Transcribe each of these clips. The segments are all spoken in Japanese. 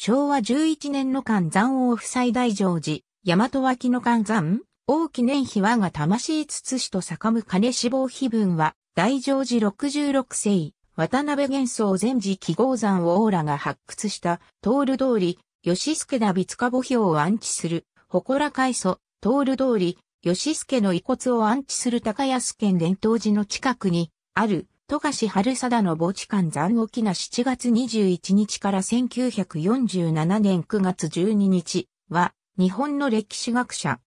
昭和11年の関山王夫妻大乗寺、大和脇の関山、王記念碑我が魂つしと坂む金志望碑文は、大乗寺66世、渡辺玄宗禅寺記号山をオーラが発掘した、通る通り、吉助田備塚墓標を安置する、祠開祖、通る通り、吉助の遺骨を安置する高安県伝統寺の近くに、ある、富樫春貞の墓地館残沖な7月21日から1947年9月12日は、日本の歴史学者。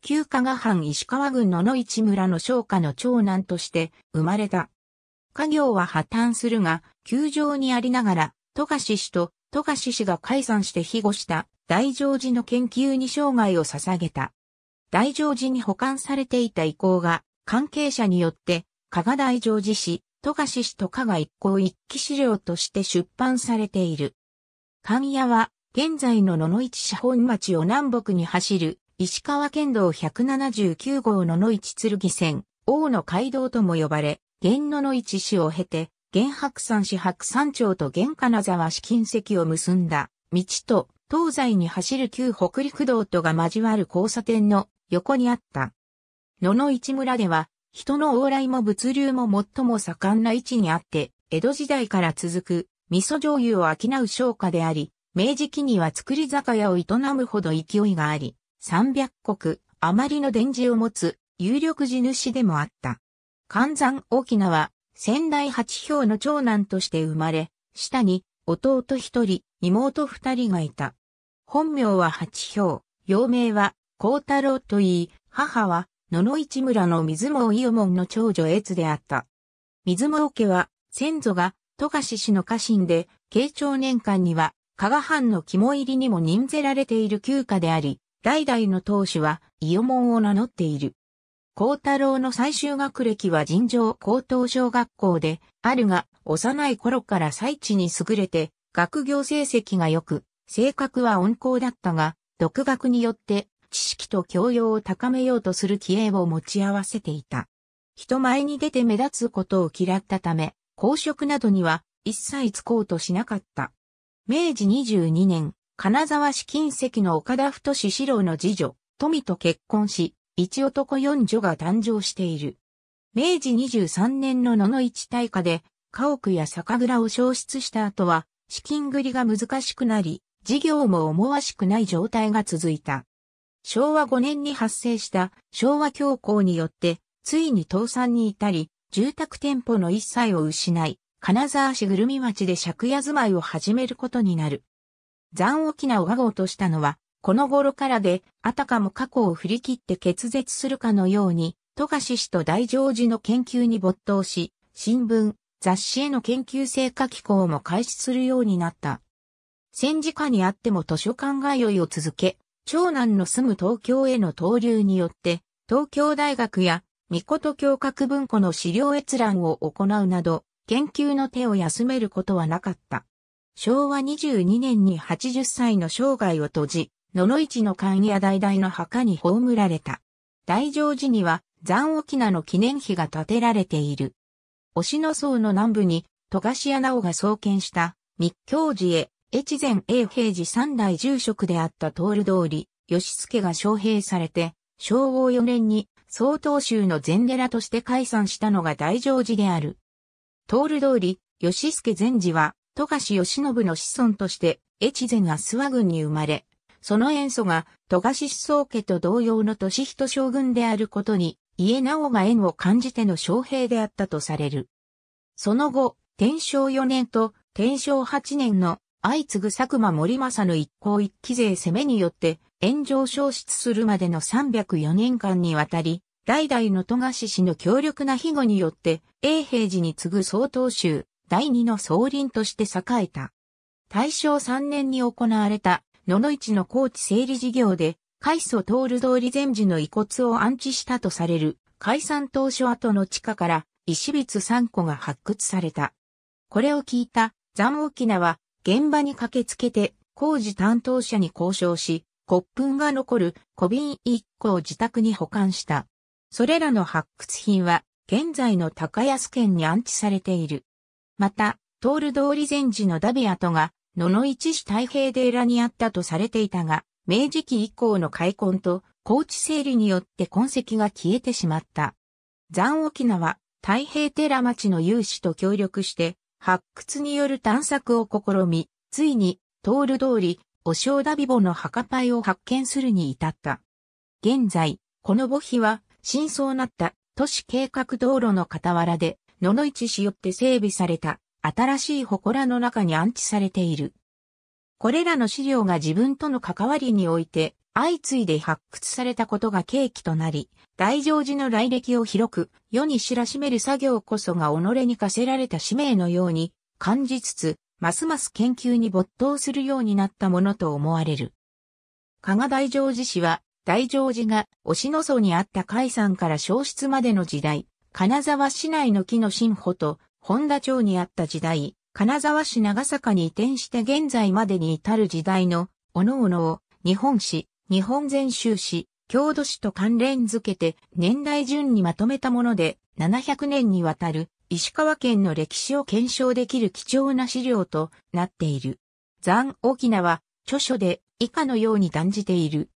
旧加賀藩石川郡野市村の商家の長男として生まれた。家業は破綻するが、窮状にありながら、富樫氏と富樫氏が解散して庇護した大乗寺の研究に生涯を捧げた。大乗寺に保管されていた遺構が関係者によって加賀大乗寺氏、富樫氏とか賀一行一期資料として出版されている。神谷は、現在の野々市社本町を南北に走る、石川県道179号野々市剣線、王の街道とも呼ばれ、現野々市市を経て、現白山市白山町と現金沢市近石を結んだ、道と、東西に走る旧北陸道とが交わる交差点の横にあった。野々市村では人の往来も物流も最も盛んな位置にあって、江戸時代から続く味噌醤油を商う商家であり、明治期には作り酒屋を営むほど勢いがあり、300国余りの伝授を持つ有力地主でもあった。関山沖縄、仙台八兵の長男として生まれ、下に弟一人、妹二人がいた。本名は八兵、幼名は幸太郎といい、母は野々市村の水門伊右門の長女越であった。水門家は、先祖が、富樫氏の家臣で、慶長年間には、加賀藩の肝入りにも任ぜられている旧家であり、代々の当主は、伊右門を名乗っている。孝太郎の最終学歴は尋常高等小学校で、あるが、幼い頃から最地に優れて、学業成績が良く、性格は温厚だったが、独学によって知識と教養を高めようとする気鋭を持ち合わせていた。人前に出て目立つことを嫌ったため、公職などには一切つこうとしなかった。明治22年、金沢市近籍の岡田太志郎の次女、富と結婚し、一男四女が誕生している。明治23年の野の一大化で、家屋や酒蔵を消失した後は、資金繰りが難しくなり、事業も思わしくない状態が続いた。昭和5年に発生した昭和恐慌によって、ついに倒産に至り、住宅店舗の一切を失い、金沢市ぐるみ町で借家住まいを始めることになる。残沖なおが落としたのは、この頃からで、あたかも過去を振り切って決絶するかのように、富樫氏と大乗寺の研究に没頭し、新聞、雑誌への研究成果機構も開始するようになった。戦時下にあっても図書館通いを続け、長男の住む東京への投留によって、東京大学や、御事教各文庫の資料閲覧を行うなど、研究の手を休めることはなかった。昭和22年に80歳の生涯を閉じ、野々市の関や大々の墓に葬られた。大乗寺には、残沖名の記念碑が建てられている。押野荘の南部に、富樫屋直が創建した、密教寺へ越前永平寺三代住職であったル通り、吉助が招聘されて、昭和4年に総統州の禅寺として解散したのが大乗寺である。ル通り、吉助禅寺は、富樫義信の子孫として、越前諏訪郡に生まれ、その塩素が、富樫思想家と同様の年人将軍であることに、家直が縁を感じての将兵であったとされる。その後、天正4年と天正8年の相次ぐ佐久間森正の一向一揆勢攻めによって炎上消失するまでの304年間にわたり、代々の戸賀氏の強力な庇護によって、永平寺に次ぐ総統州、第二の総林として栄えた。大正3年に行われた、野々市の高知整理事業で、海祖通通り禅寺の遺骨を安置したとされる、解散当初跡の地下から、石筆3個が発掘された。これを聞いた、残沖縄、現場に駆けつけて工事担当者に交渉し、骨粉が残る小瓶1個を自宅に保管した。それらの発掘品は現在の高安県に安置されている。また、通る通り前時のダビアトが野々市市太平寺にあったとされていたが、明治期以降の開墾と高地整理によって痕跡が消えてしまった。残沖縄、太平寺町の有志と協力して、発掘による探索を試み、ついに、通る通り、お正ダビボの墓牌を発見するに至った。現在、この墓碑は、真相なった都市計画道路の傍らで、野々市市よって整備された新しい祠の中に安置されている。これらの資料が自分との関わりにおいて相次いで発掘されたことが契機となり、大乗寺の来歴を広く、世に知らしめる作業こそが己に課せられた使命のように感じつつ、ますます研究に没頭するようになったものと思われる。加賀大乗寺氏は、大乗寺が押野荘にあった海山から消失までの時代、金沢市内の木の新歩と本田町にあった時代、金沢市長坂に移転して現在までに至る時代の、おのおのを日本史、日本全州市、郷土史と関連づけて年代順にまとめたもので、700年にわたる石川県の歴史を検証できる貴重な資料となっている。残沖縄、著書で以下のように断じている。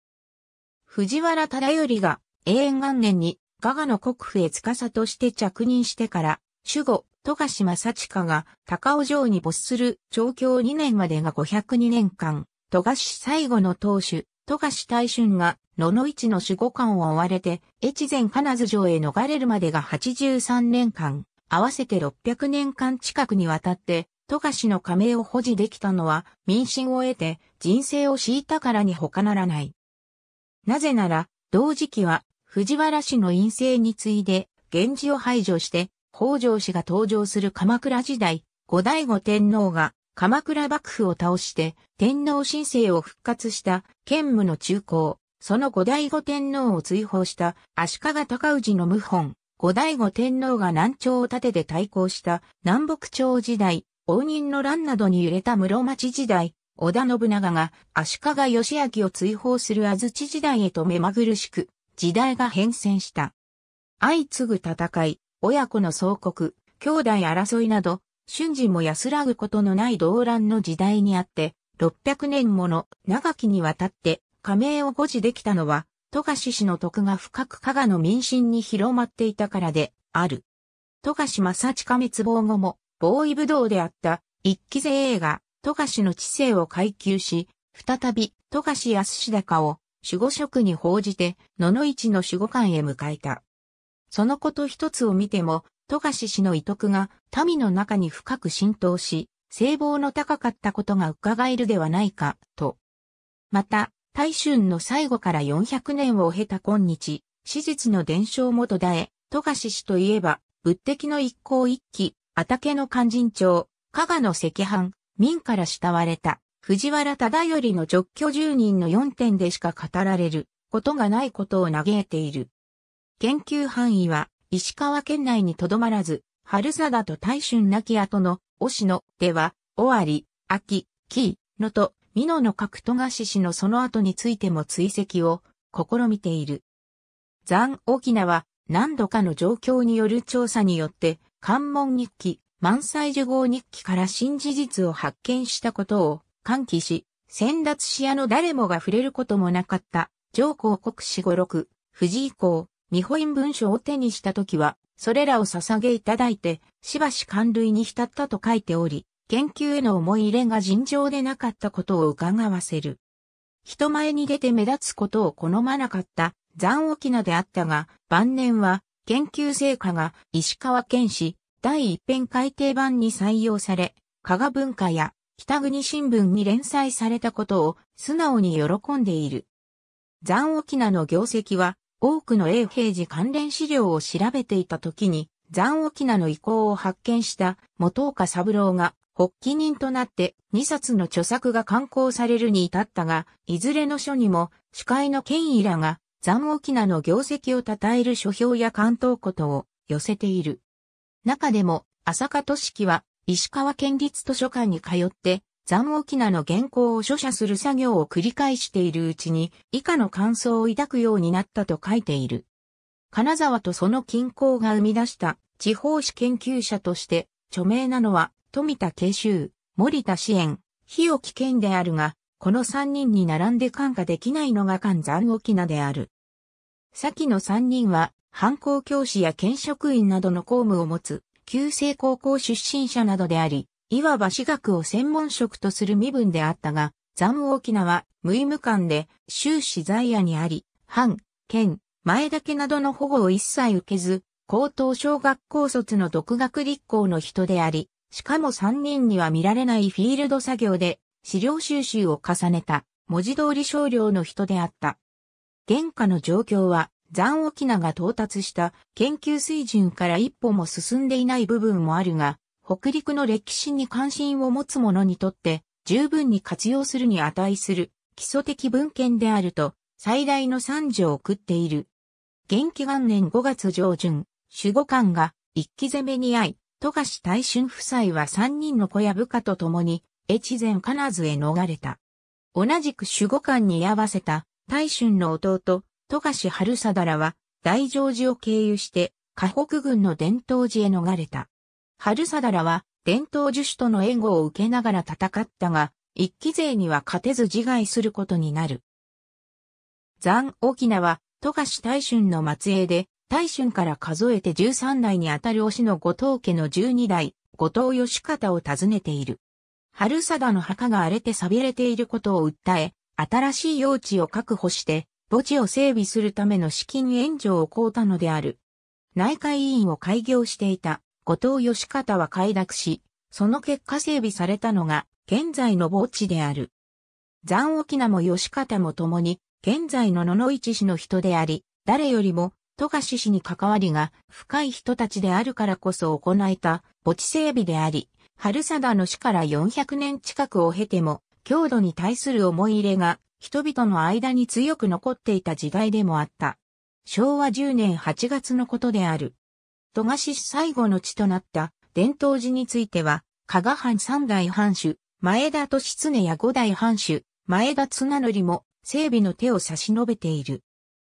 藤原忠頼が永遠元年に加賀の国府へ司として着任してから、守護、富樫正親が高尾城に没する長教2年までが502年間、富樫最後の当主、富樫大春が野々市の守護官を追われて、越前金津城へ逃れるまでが83年間、合わせて600年間近くにわたって、富樫の加盟を保持できたのは、民心を得て人生を敷いたからに他ならない。なぜなら、同時期は、藤原氏の陰性に次いで、源氏を排除して、北条氏が登場する鎌倉時代、後醍醐天皇が鎌倉幕府を倒して天皇神聖を復活した剣武の中高、その後醍醐天皇を追放した足利尊氏の謀反、後醍醐天皇が南朝を盾で対抗した南北朝時代、応仁の乱などに揺れた室町時代、織田信長が足利義明を追放する安土時代へと目まぐるしく、時代が変遷した。相次ぐ戦い、親子の総国、兄弟争いなど、瞬時も安らぐことのない動乱の時代にあって、600年もの長きにわたって加盟を保持できたのは、富樫氏の徳が深く加賀の民心に広まっていたからである。富樫正親滅亡後も、防衛武道であった一期映画、富樫の知性を階級し、再び富樫康高を守護職に報じて、野々市の守護官へ迎えた。そのこと一つを見ても、富樫氏の遺徳が民の中に深く浸透し、聖望の高かったことが伺えるではないか、と。また、大春の最後から400年を経た今日、史実の伝承も途絶え、富樫氏といえば、仏敵の一行一揆、畑の勧進帳、加賀の赤飯、民から慕われた、藤原忠頼の直居住人の4点でしか語られることがないことを嘆いている。研究範囲は、石川県内にとどまらず、春貞と大春亡き後の、し野では、尾張、秋、紀、野と、美濃の各都賀氏のその後についても追跡を試みている。残沖縄、何度かの状況による調査によって、関門日記、満載受号日記から新事実を発見したことを喚起し、先達視野の誰もが触れることもなかった、上皇国史五六、藤井公、日本文書を手にした時は、それらを捧げいただいて、しばし感類に浸ったと書いており、研究への思い入れが尋常でなかったことを伺わせる。人前に出て目立つことを好まなかった残沖なであったが、晩年は研究成果が石川県史第一編改訂版に採用され、加賀文化や北国新聞に連載されたことを素直に喜んでいる。残沖なの業績は多くの英平寺関連資料を調べていた時に、残沖縄の遺構を発見した元岡三郎が発起人となって2冊の著作が刊行されるに至ったが、いずれの書にも主会の権威らが残沖縄の業績を称える書評や関東ことを寄せている。中でも、浅香俊樹は石川県立図書館に通って残沖縄の原稿を書写する作業を繰り返しているうちに以下の感想を抱くようになったと書いている。金沢とその近郊が生み出した地方史研究者として著名なのは富田慶州、森田支援、日置健であるが、この3人に並んで感化できないのが関残沖縄である。先の3人は、反抗教師や県職員などの公務を持つ、旧制高校出身者などであり、いわば私学を専門職とする身分であったが、残沖縄、無意無官で、終始在野にあり、藩、県、前だけなどの保護を一切受けず、高等小学校卒の独学立校の人であり、しかも三人には見られないフィールド作業で、資料収集を重ねた、文字通り少量の人であった。現下の状況は、残沖縄が到達した研究水準から一歩も進んでいない部分もあるが、北陸の歴史に関心を持つ者にとって十分に活用するに値する基礎的文献であると最大の賛辞を送っている。元気元年5月上旬、守護官が一気攻めに遭い、富樫大春夫妻は3人の子や部下と共に越前金津へ逃れた。同じく守護官に居合わせた大春の弟、富樫春貞らは大乗寺を経由して河北軍の伝統寺へ逃れた。春貞らは伝統樹種との援護を受けながら戦ったが、一期勢には勝てず自害することになる。残沖縄は、富樫大春の末裔で、大春から数えて13代にあたる推しの後藤家の12代、後藤義方を訪ねている。春貞の墓が荒れて錆びれていることを訴え、新しい用地を確保して、墓地を整備するための資金援助を請うたのである。内科委員を開業していた。後藤義方は快諾し、その結果整備されたのが、現在の墓地である。残沖名も義方も共に、現在の野々市市の人であり、誰よりも、富樫氏に関わりが深い人たちであるからこそ行えた墓地整備であり、春貞の死から400年近くを経ても、郷土に対する思い入れが人々の間に強く残っていた時代でもあった。昭和10年8月のことである。戸賀氏最後の地となった伝統寺については、加賀藩三代藩主、前田利常や五代藩主、前田綱則も整備の手を差し伸べている。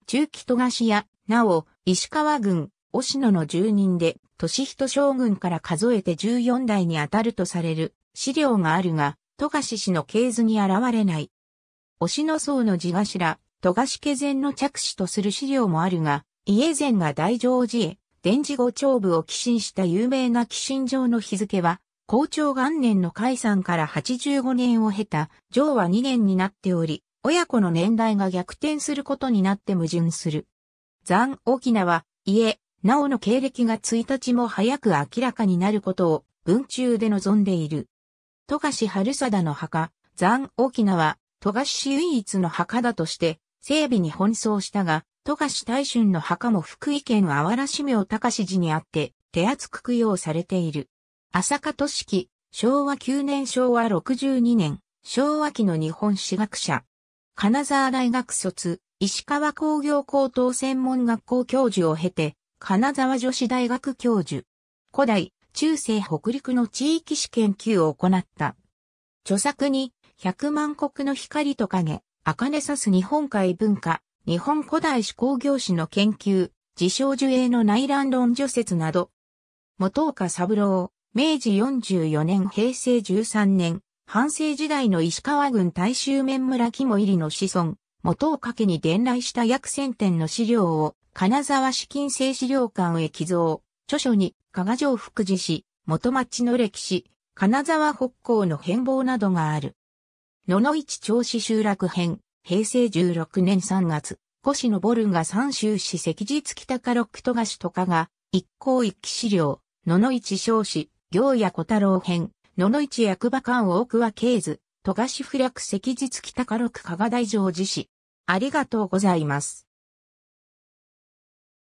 中期戸賀市や、なお、石川郡、押野の住人で、利人将軍から数えて14代にあたるとされる資料があるが、戸賀氏氏の系図に現れない。押野僧の地頭、戸賀氏家前の着手とする資料もあるが、家前が大乗寺へ、電磁語長部を寄進した有名な寄進状の日付は、校長元年の解散から85年を経た、上は2年になっており、親子の年代が逆転することになって矛盾する。残沖縄、家、なおの経歴が1日も早く明らかになることを文中で望んでいる。富樫春貞の墓、残沖縄、富樫氏唯一の墓だとして、整備に奔走したが、富樫大春の墓も福井県阿わ市名高市寺にあって、手厚く供養されている。浅香市記、昭和9年昭和62年、昭和期の日本史学者。金沢大学卒、石川工業高等専門学校教授を経て、金沢女子大学教授。古代、中世北陸の地域史研究を行った。著作に、百万国の光と影、茜さす日本海文化、日本古代史工業史の研究、自称樹影の内乱論除説など、元岡三郎、明治44年平成13年、半世時代の石川郡大衆面村肝入りの子孫、元岡家に伝来した約1000点の資料を、金沢資金製資料館へ寄贈、著書に、加賀城福寺市、元町の歴史、金沢北港の変貌などがある。野々市長子集落編、平成16年3月、腰のボルンが三州市赤日北家六都賀市都賀が、一向一期資料、野々市少子、行野小太郎編、野々市役場館大桑経図、都賀市不略赤日北家六加賀大城寺市。ありがとうございます。